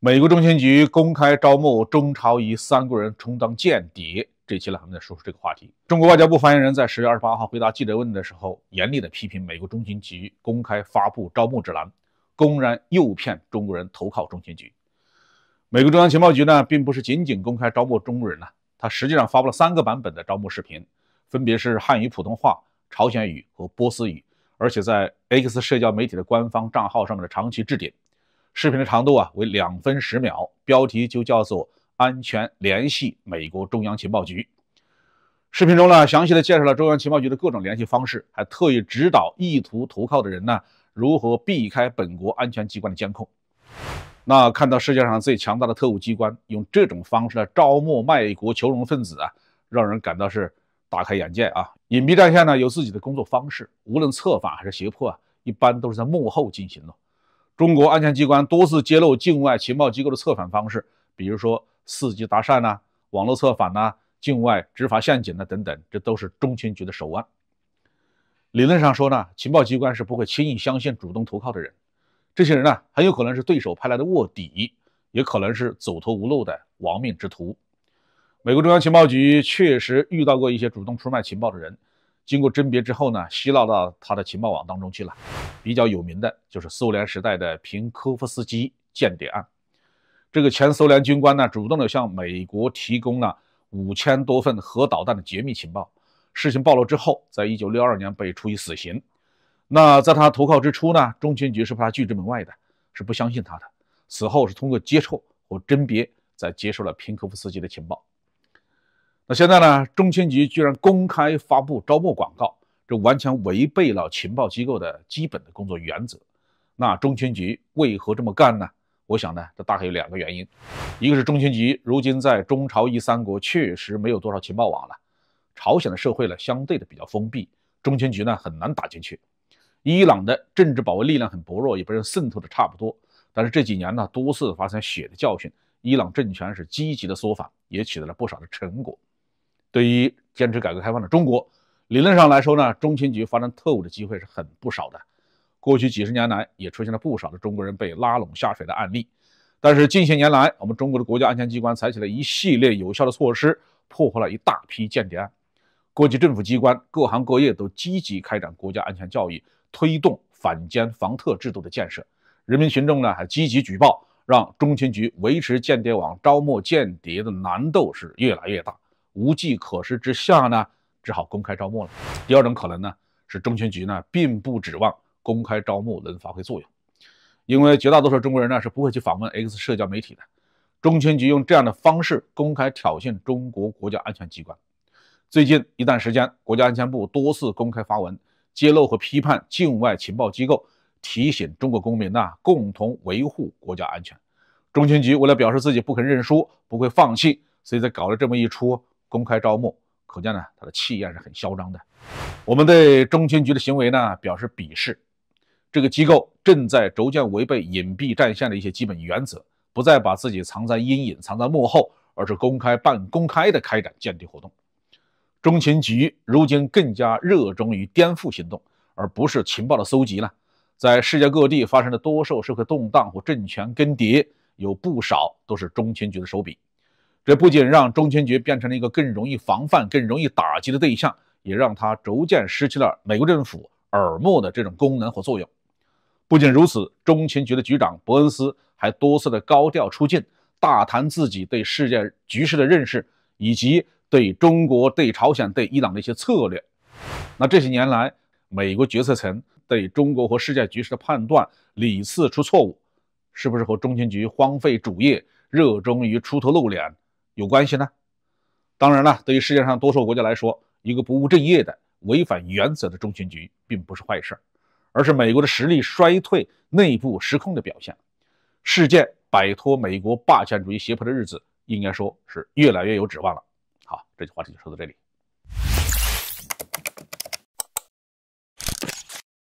美国中情局公开招募中朝语三国人充当间谍，这期呢，咱们再说说这个话题。中国外交部发言人，在十月二十八号回答记者问的时候，严厉的批评美国中情局公开发布招募指南，公然诱骗中国人投靠中情局。美国中央情报局呢，并不是仅仅公开招募中国人呢，它实际上发布了三个版本的招募视频，分别是汉语普通话、朝鲜语和波斯语，而且在 X 社交媒体的官方账号上面的长期置顶。视频的长度啊为两分十秒，标题就叫做“安全联系美国中央情报局”。视频中呢，详细的介绍了中央情报局的各种联系方式，还特意指导意图投靠的人呢如何避开本国安全机关的监控。那看到世界上最强大的特务机关用这种方式呢招募卖国求荣分子啊，让人感到是大开眼界啊！隐蔽战线呢有自己的工作方式，无论策反还是胁迫啊，一般都是在幕后进行的。中国安全机关多次揭露境外情报机构的策反方式，比如说伺机搭讪呐、网络策反呐、境外执法陷阱呐等等，这都是中情局的手腕。理论上说呢，情报机关是不会轻易相信主动投靠的人，这些人呢，很有可能是对手派来的卧底，也可能是走投无路的亡命之徒。美国中央情报局确实遇到过一些主动出卖情报的人。经过甄别之后呢，吸纳到他的情报网当中去了。比较有名的就是苏联时代的平科夫斯基间谍案。这个前苏联军官呢，主动的向美国提供了五千多份核导弹的解密情报。事情暴露之后，在一九六二年被处以死刑。那在他投靠之初呢，中情局是把他拒之门外的，是不相信他的。此后是通过接触和甄别，在接受了平科夫斯基的情报。那现在呢？中情局居然公开发布招募广告，这完全违背了情报机构的基本的工作原则。那中情局为何这么干呢？我想呢，这大概有两个原因：一个是中情局如今在中朝伊三国确实没有多少情报网了。朝鲜的社会呢，相对的比较封闭，中情局呢很难打进去。伊朗的政治保卫力量很薄弱，也被渗透的差不多。但是这几年呢，多次发生血的教训，伊朗政权是积极的，缩法也取得了不少的成果。对于坚持改革开放的中国，理论上来说呢，中情局发展特务的机会是很不少的。过去几十年来，也出现了不少的中国人被拉拢下水的案例。但是近些年来，我们中国的国家安全机关采取了一系列有效的措施，破获了一大批间谍案。各级政府机关、各行各业都积极开展国家安全教育，推动反奸防特制度的建设。人民群众呢，还积极举报，让中情局维持间谍网、招募间谍的难度是越来越大。无计可施之下呢，只好公开招募了。第二种可能呢，是中情局呢并不指望公开招募能发挥作用，因为绝大多数中国人呢是不会去访问 X 社交媒体的。中情局用这样的方式公开挑衅中国国家安全机关。最近一段时间，国家安全部多次公开发文揭露和批判境外情报机构，提醒中国公民呢共同维护国家安全。中情局为了表示自己不肯认输，不会放弃，所以在搞了这么一出。公开招募，可见呢，他的气焰是很嚣张的。我们对中情局的行为呢表示鄙视。这个机构正在逐渐违背隐蔽战线的一些基本原则，不再把自己藏在阴影、藏在幕后，而是公开半公开的开展间谍活动。中情局如今更加热衷于颠覆行动，而不是情报的搜集了。在世界各地发生的多数社会动荡或政权更迭，有不少都是中情局的手笔。这不仅让中情局变成了一个更容易防范、更容易打击的对象，也让他逐渐失去了美国政府耳目的这种功能和作用。不仅如此，中情局的局长伯恩斯还多次的高调出镜，大谈自己对世界局势的认识，以及对中国、对朝鲜、对伊朗的一些策略。那这些年来，美国决策层对中国和世界局势的判断屡次出错误，是不是和中情局荒废主业、热衷于出头露脸？有关系呢？当然了，对于世界上多数国家来说，一个不务正业的、违反原则的中情局，并不是坏事儿，而是美国的实力衰退、内部失控的表现。世界摆脱美国霸权主义胁迫的日子，应该说是越来越有指望了。好，这句话就说到这里。